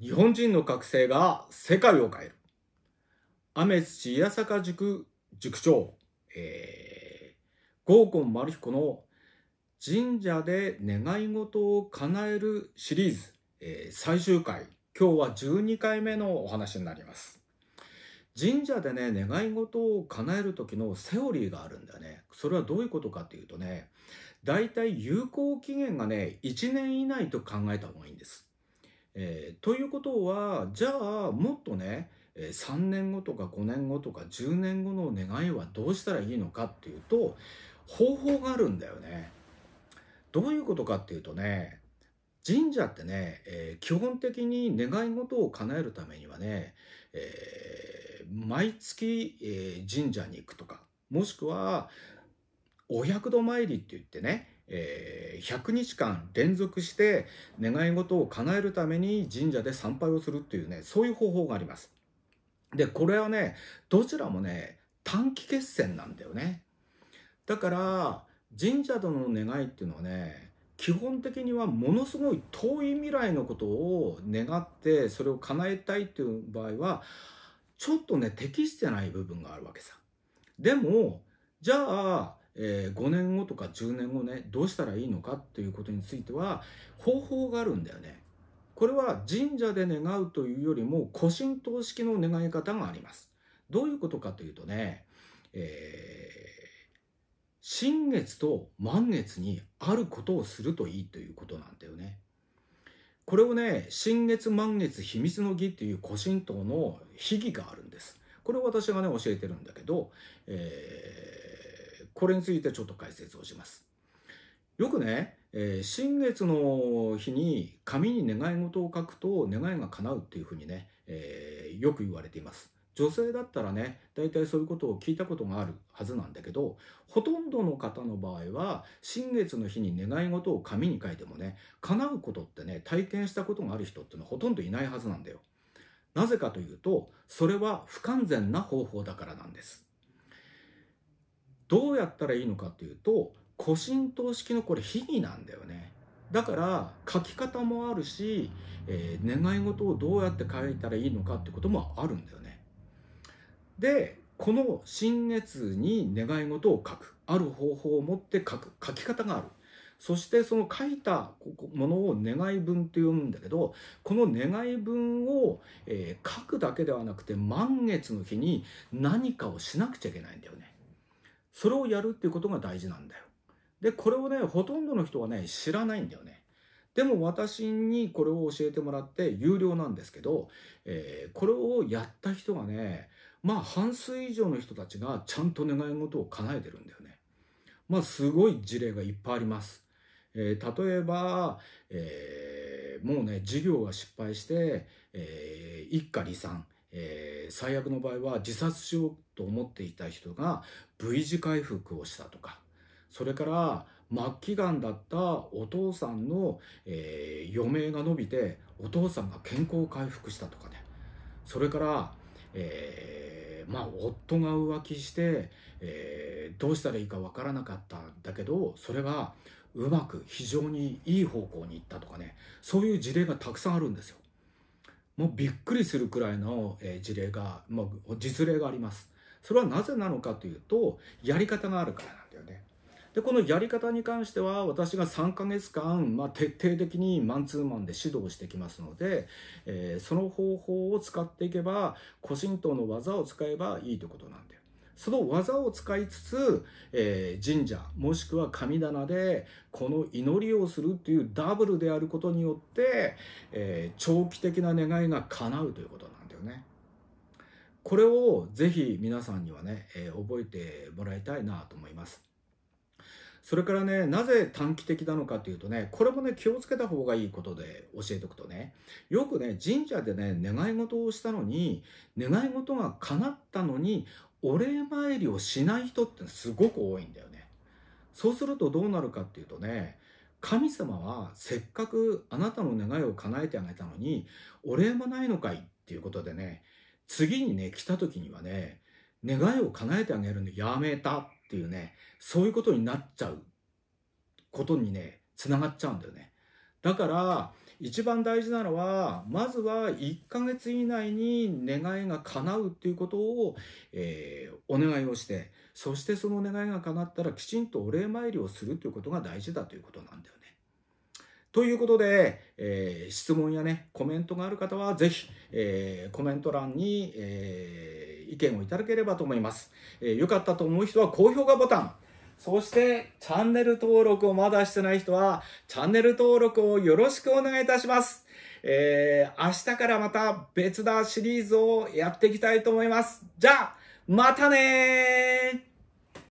日本人の学生が世界を変える。雨土八坂塾塾長、えー、合コン丸彦の神社で願い事を叶えるシリーズ、えー、最終回、今日は12回目のお話になります。神社でね、願い事を叶える時のセオリーがあるんだよね。それはどういうことかっていうとね、だいたい有効期限がね、1年以内と考えた方がいいんです。えー、ということはじゃあもっとね3年後とか5年後とか10年後の願いはどうしたらいいのかっていうと方法があるんだよね。どういうことかっていうとね神社ってね、えー、基本的に願い事を叶えるためにはね、えー、毎月、え神社に行くとかもしくはお百度参りって言ってね、えー、100日間連続して願い事を叶えるために神社で参拝をするっていうね、そういう方法があります。で、これはね、どちらもね、短期決戦なんだよね。だから、神社との願いっていうのはね、基本的にはものすごい遠い未来のことを願ってそれを叶えたいっていう場合はちょっとね適してない部分があるわけさ。でもじゃあえー、5年後とか10年後ねどうしたらいいのかっていうことについては方法があるんだよね。これは神社で願うというよりも古神道式の願い方があります。どういうことかというとね、えー、新月と満月にあることをするといいということなんだよね。これをね、新月満月秘密の儀っていう古神道の秘儀があるんです。これを私がね、教えてるんだけど、えーこれについてちょっと解説をします。よくね、えー、新月の日に紙に願い事を書くと願いが叶うっていうふうにね、えー、よく言われています。女性だったらね大体そういうことを聞いたことがあるはずなんだけどほとんどの方の場合は新月の日に願い事を紙に書いてもね叶うことってね体験したことがある人ってのはほとんどいないはずなんだよ。なぜかというとそれは不完全な方法だからなんです。どうやったらいいのかというと古神道式のこれ秘技なんだよねだから書き方もあるし、えー、願い事をどうやって書いたらいいのかってこともあるんだよねでこの新月に願い事を書くある方法を持って書く書き方があるそしてその書いたものを願い文って読むんだけどこの願い文を、え書くだけではなくて満月の日に何かをしなくちゃいけないんだよねそれをやるっていうことが大事なんだよ。で、これをね、ほとんどの人はね、知らないんだよね。でも私にこれを教えてもらって有料なんですけど、えー、これをやった人がね、まあ半数以上の人たちがちゃんと願い事を叶えてるんだよね。まあすごい事例がいっぱいあります。えー、例えば、えー、もうね、事業が失敗して、え一家離散。えー、最悪の場合は自殺しようと思っていた人が V 字回復をしたとかそれから末期がんだったお父さんの、えー、余命が延びてお父さんが健康回復したとかねそれから、えー、まあ夫が浮気して、えー、どうしたらいいか分からなかったんだけどそれがうまく非常にいい方向に行ったとかねそういう事例がたくさんあるんですよ。もうびっくりするくらいの事例が、まあ、実例があります。それはなぜなのかというと、やり方があるからなんだよね。で、このやり方に関しては、私が3ヶ月間、まあ、徹底的にマンツーマンで指導してきますので、えー、その方法を使っていけば、個人等の技を使えばいいということなんだよ。その技を使いつつ、えー、神社もしくは神棚でこの祈りをするっていうダブルであることによって、えー、長期的な願いが叶うということなんだよね。これをぜひ皆さんにはね、えー、覚えてもらいたいなと思います。それからね、なぜ短期的なのかというとね、これもね、気をつけた方がいいことで教えておくとね、よくね、神社でね、願い事をしたのに、願い事が叶ったのに、お礼参りをしない人ってすごく多いんだよね。そうするとどうなるかっていうとね、神様はせっかくあなたの願いを叶えてあげたのに、お礼もないのかいっていうことでね、次にね、来た時にはね、願いを叶えてあげるのやめたっていうね、そういうことになっちゃうことにね、つながっちゃうんだよね。だから、一番大事なのは、まずは1ヶ月以内に願いが叶うっていうことを、えー、お願いをして、そしてその願いが叶ったらきちんとお礼参りをするということが大事だということなんだよね。ということで、えー、質問やね、コメントがある方は、ぜひ、えー、コメント欄に、えー、意見をいただければと思います。えー、よかったと思う人は、高評価ボタン。そしてチャンネル登録をまだしてない人はチャンネル登録をよろしくお願いいたします。えー、明日からまた別なシリーズをやっていきたいと思います。じゃあ、またねー